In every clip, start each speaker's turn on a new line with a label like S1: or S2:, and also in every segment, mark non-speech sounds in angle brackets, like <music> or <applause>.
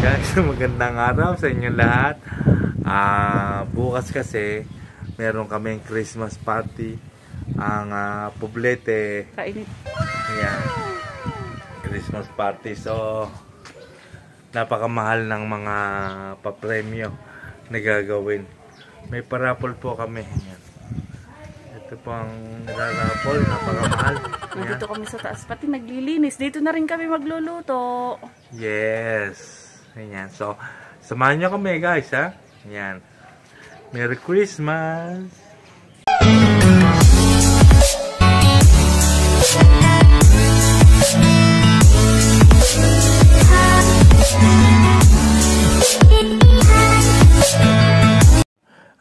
S1: guys, <laughs> magandang araw sa inyo lahat. Uh, bukas kasi, meron kaming Christmas party. Ang uh, ah, poblete. Kainit. Ayan. Christmas party. So, napakamahal ng mga papremyo na gagawin. May parapol po kami. Ayan. Ito po ang nilarapol. Napakamahal. Ayan. Nandito
S2: kami sa taas. Pati naglilinis. Dito na rin kami magluluto.
S1: Yes. Ayan. So, samahan nyo kami guys ha. Ayan. Merry Christmas!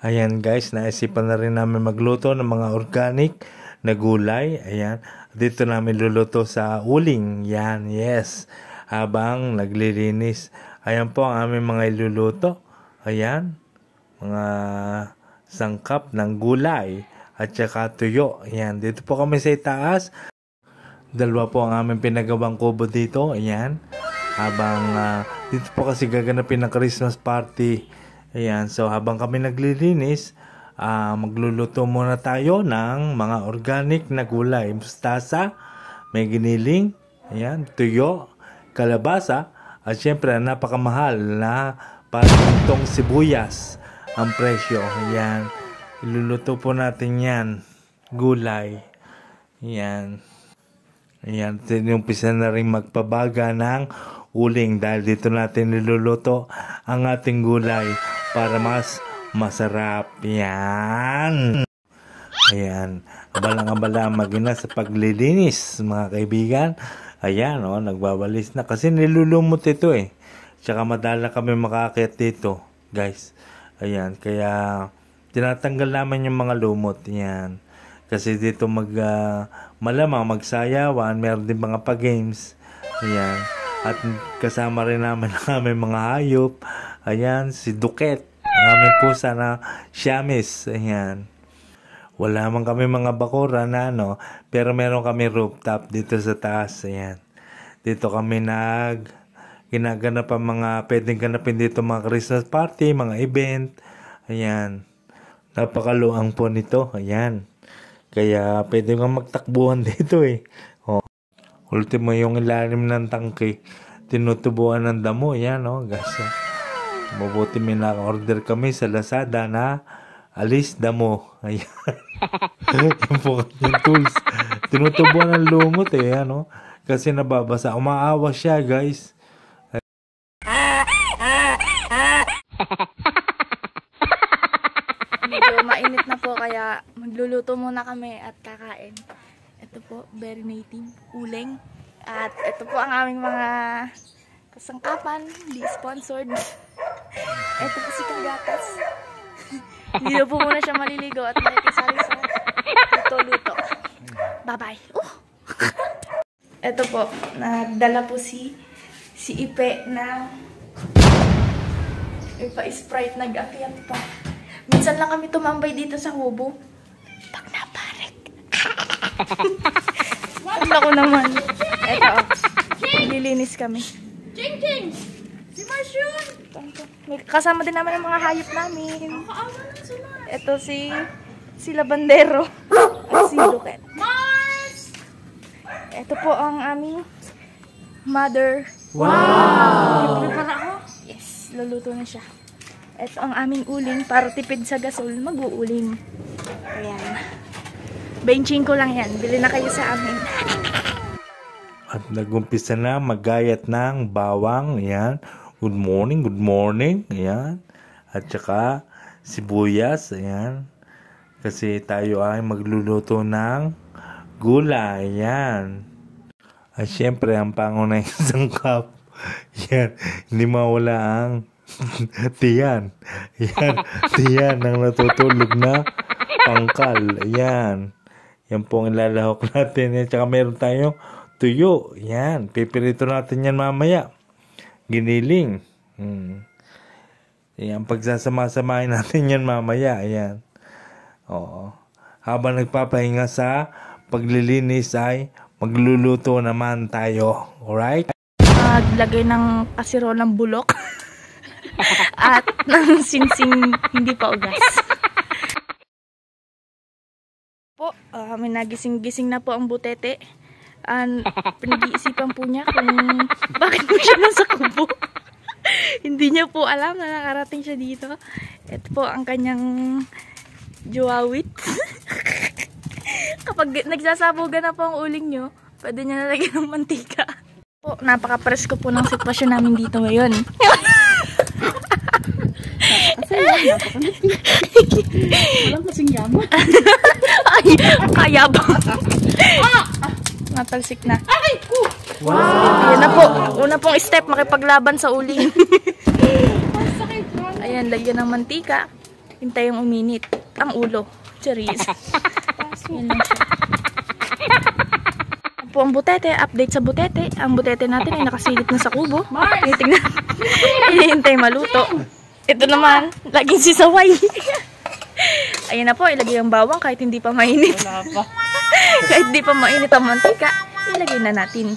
S1: Ayan guys, naisipan na rin namin magluto ng mga organic na gulay. Ayan, dito namin luluto sa uling. Yan, yes. Habang naglilinis Ayan po ang aming mga iluluto. Ayan, mga sangkap ng gulay at saka tuyo. Ayan, dito po kami sa itaas. Dalawa po ang aming pinagawang kubo dito. Ayan, habang uh, dito po kasi gaganapin ang Christmas party. Ayan, so habang kami naglilinis, uh, magluluto muna tayo ng mga organic na gulay. Mustasa, may giniling, ayan, tuyo, kalabasa, at syempre, napakamahal na pagkantong sibuyas ang presyo. Yan. Iluluto po natin yan. Gulay. Yan. Yan. Tinumpisa na rin magpabaga ng uling dahil dito natin niluluto ang ating gulay para mas masarap. Yan. Ayan. Abalang-abala magina sa paglilinis mga kaibigan. Ayan, no, oh, nagbabalis na. Kasi nilulumot ito eh. Tsaka madala kami makakit dito, guys. Ayan, kaya tinatanggal naman yung mga lumot. Ayan. Kasi dito mag, uh, malamang magsayawan, meron din mga pa-games. Ayan. At kasama rin naman ang aming mga hayop. Ayan, si Duket. Ang aming pusa na Siamis. Ayan. Wala man kami mga bakura na ano, pero meron kami rooftop dito sa taas. Ayan. Dito kami nag ginaganap ang mga pwedeng ganapin dito mga Christmas party, mga event. Ayan. Napakaluang po nito. Ayan. Kaya pwede kang magtakbuhan <laughs> dito eh. Oh. Ultimo yung ilalim ng tangke. Tinutubuan ng damo. Ayan o. Oh, gasa. Oh. Mabuti may na-order kami sa Lazada na alis damo. Ayan. yung, po, yung tools. Tinutubuan ng lumot eh, ano? Kasi nababasa. Umaawa siya, guys. Medyo
S2: mainit na po kaya magluluto muna kami at kakain. Ito po, very native, uleng. At ito po ang aming mga kasangkapan, di sponsored. Ito po si Kagatas. Hindi po muna siya maliligo at may kasali sa luto-luto. Bye-bye. Oh! Ito <laughs> po, nagdala po si si Ipe na ipa-sprite, nag-akyat pa. Minsan lang kami tumambay dito sa hubo. Pag naparek. <laughs> Ang ko naman. Ito, oh. Lilinis kami. Ching-ching! asyon! May kasama din naman ang mga hayop namin. Ito si si Labandero. at si Mars! Ito po ang aming mother. Wow! Libre para ako? Yes, luluto na siya. Ito ang aming uling para tipid sa gasol, mag-uuling. Ayan. ko lang yan. Bili na kayo sa amin.
S1: At nagumpisa na magayat ng bawang. Ayan. Good morning, good morning. Ayan. At saka sibuyas. Ayan. Kasi tayo ay magluluto ng gulay. Ayan. At syempre, ang pangunay <laughs> isang cup. Ayan. Hindi mawala ang <laughs> tiyan. Ayan. <laughs> tiyan ang natutulog na pangkal. Ayan. Yan po ang ilalahok natin. At saka meron tayong tuyo. Yan. Pipirito natin yan mamaya. Giniling. Hmm. Ayan, eh, pagsasama-samahin <laughs> natin yan mamaya. Ayan. Oo. Habang nagpapahinga sa paglilinis ay magluluto naman tayo. Alright?
S2: Maglagay uh, ng kasiro ng bulok. <laughs> At ng sinsing hindi pa ugas. po, uh, may nagising-gising na po ang butete. And pinag-iisipan po niya kung <laughs> bakit po siya nasa kubo. <laughs> Hindi niya po alam na nakarating siya dito. Ito po ang kanyang juawit. <laughs> Kapag nagsasabugan na po ang uling nyo, pwede niya nalagyan ng mantika. Po, napaka-presko po ng sitwasyon namin dito ngayon. Walang kasing yamot. Ay, kaya Ah! Matalsik na. Ay! ko! Oh! Wow! Yan na po. Una pong step, makipaglaban sa uling. <laughs> Ayan, lagyan ng mantika. Hintayong uminit. Ang ulo. Cherries. Charis. <laughs> po ang butete. Update sa butete. Ang butete natin ay nakasilip na sa kubo. Tinitingnan. <laughs> Hinihintay maluto. Ito naman, laging sisaway. Ayan na po, ilagay ang bawang kahit hindi pa mainit. Wala pa. <laughs> Kahit di pa mainit ang mantika, ilagay na natin.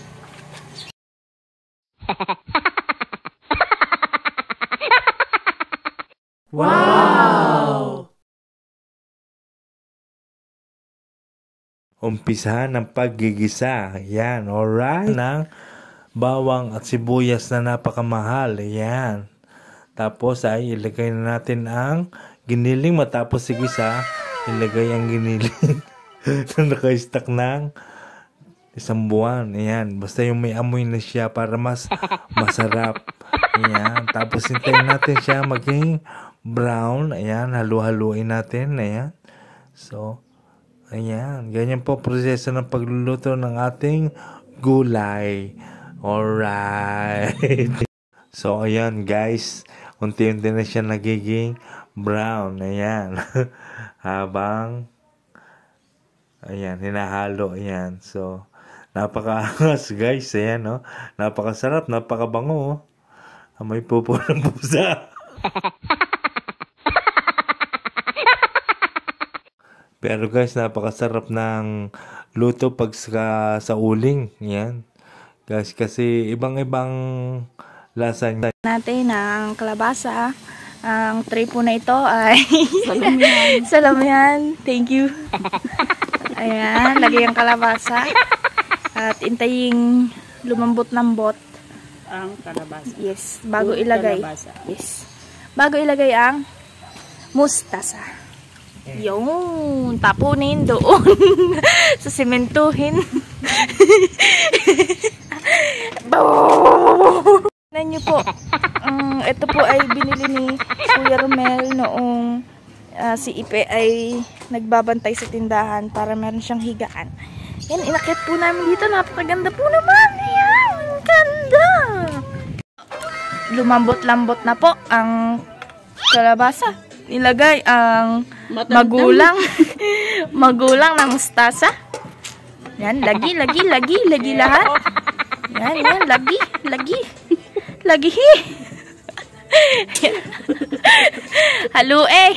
S2: <laughs>
S1: Wow! Umpisa ng paggigisa. Yan, alright. Ng bawang at sibuyas na napakamahal. Yan. Tapos ay ilagay na natin ang giniling matapos sigisa. Ilagay ang giniling. <laughs> <laughs> na naka-stack ng isang buwan. Ayan. Basta yung may amoy na siya para mas <laughs> masarap. Ayan. Tapos hintayin natin siya maging brown. Ayan. Halu-haluin natin. Ayan. So, ayan. Ganyan po proseso ng pagluluto ng ating gulay. Alright. <laughs> so, ayan guys. Unti-unti na siya nagiging brown. Ayan. Habang Ayan, hinahalo. Ayan. So, napakaangas guys. Ayan, no? Napakasarap, napakabango. Oh. Amoy pupo ng pusa. <laughs> Pero guys, napakasarap ng luto pag sa, sa uling. Yan. Guys, kasi ibang-ibang lasa niya.
S2: Natin ang kalabasa. Ang tripo na ito ay <laughs> salamian. salamian. Thank you. <laughs> Ayan, lagay ang kalabasa. At intaying lumambot bot. Ang kalabasa. Yes, bago Good ilagay. Kalabasa. Yes. Bago ilagay ang mustasa. Eh. Yun, tapunin doon. <laughs> sa sementuhin. <laughs> Tignan nyo po. Um, ito po ay binili ni Kuya Romel noong uh, si Ipe ay nagbabantay sa tindahan para meron siyang higaan. Yan, inakit po namin dito. Napakaganda po naman. Ayan, ang ganda. Lumambot-lambot na po ang kalabasa. Nilagay ang Matandang. magulang. <laughs> magulang na mustasa. Yan, lagi, lagi, lagi, lagi lahat. Yan, yan, lagi, lagi. Lagi. <laughs> Halo eh.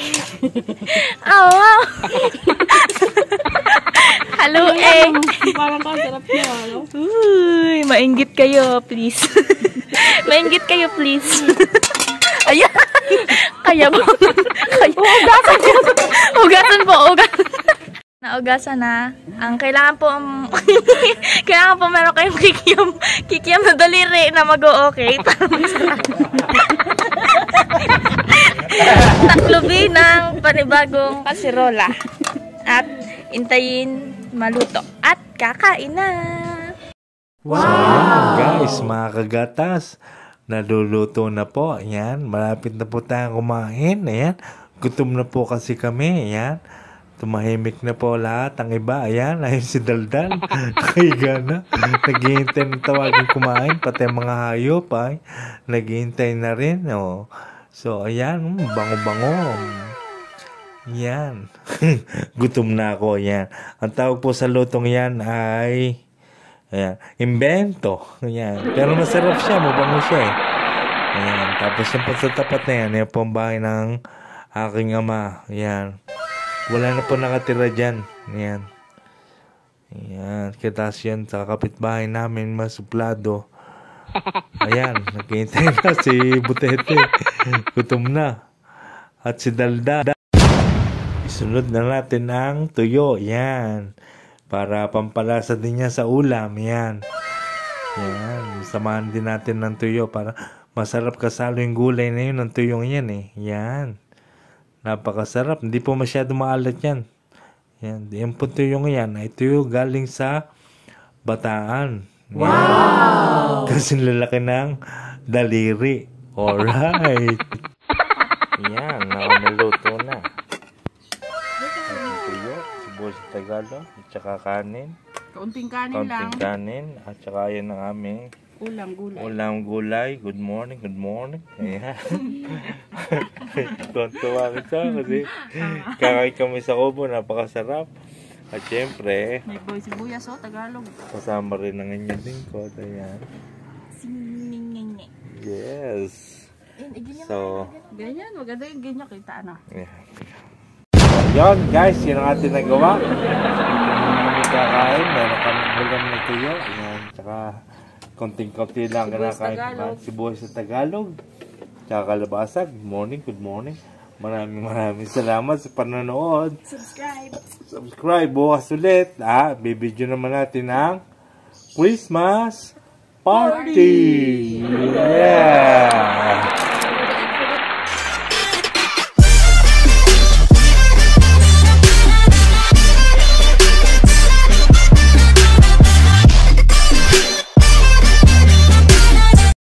S2: Aw. Oh, eh. Parang ka sarap niya, ano? Uy, mainggit kayo, please. mainggit kayo, please. Ayan. Kaya mo. Kaya. Ugasan po. Ugasan po, ugasan. Naugasan na. Ah. Ang kailangan po um, kailangan po meron kayong kikiam kikiam na daliri na mag-o-okay para <laughs> Tatlo binang panibagong kasirola. At intayin maluto. At kakain na!
S1: Wow! wow guys, mga kagatas, naluluto na po. Ayan, malapit na po tayong kumain. Ayan, gutom na po kasi kami. Ayan, tumahimik na po lahat. Ang iba, ayan, ayun si Daldal. <laughs> Nakahiga na. Naghihintay na tawagin kumain. Pati mga hayop, ay. Naghihintay na rin, oh. So, ayan, mm, bango-bango. Yan. <laughs> Gutom na ako, yan. Ang tawag po sa lutong yan ay... Ayan, invento. Ayan. Pero masarap siya, mabango siya eh. Ayan. Tapos yung sa tapat na yan, yan po ang bahay ng aking ama. Ayan. Wala na po nakatira dyan. Ayan. Ayan. Kaya yan, sa kapitbahay namin, masuplado. Ayan, naghihintay na si Butete. Gutom na. At si Dalda. Isunod na natin ang tuyo. Yan. Para pampalasa din niya sa ulam. Yan. Yan. Samahan din natin ng tuyo para masarap kasalo yung gulay na yun ng tuyong yan eh. Yan. Napakasarap. Hindi po masyado maalat yan. Yan. Yan po tuyong yan. Ito yung galing sa bataan. Wow! <laughs> Kasi lalaki ng daliri. Alright. <laughs> Yan, naumuluto na. Tuyo, sibuyas Tagalog, at saka kanin.
S2: Kaunting kanin Kaunting lang.
S1: kanin, at saka yan ang aming
S2: ulam gulay.
S1: Ulam gulay. Good morning, good morning. Ayan. <laughs> Tuwan-tuwa kita kasi kakain kami sa kubo, napakasarap. At syempre,
S2: May boy sibuyas o, oh, Tagalog.
S1: kasama rin ang inyong lingkod. Ayan.
S2: Sininginging.
S1: Yes. Eh, so, Ganyan, maganda yung ganyan kita na. Ano. ayan. guys, yun ang ating nagawa. Kakain, meron kami ulam na tuyo. Ayan, tsaka konting-konti lang Sibuyas kinakain. Tagalog. Sibuyas sa Tagalog. Tsaka kalabasa. morning, good morning. Maraming maraming salamat sa panonood. Subscribe. Subscribe bukas ulit. Ah, bibidyo naman natin ang Christmas party. party. Yeah.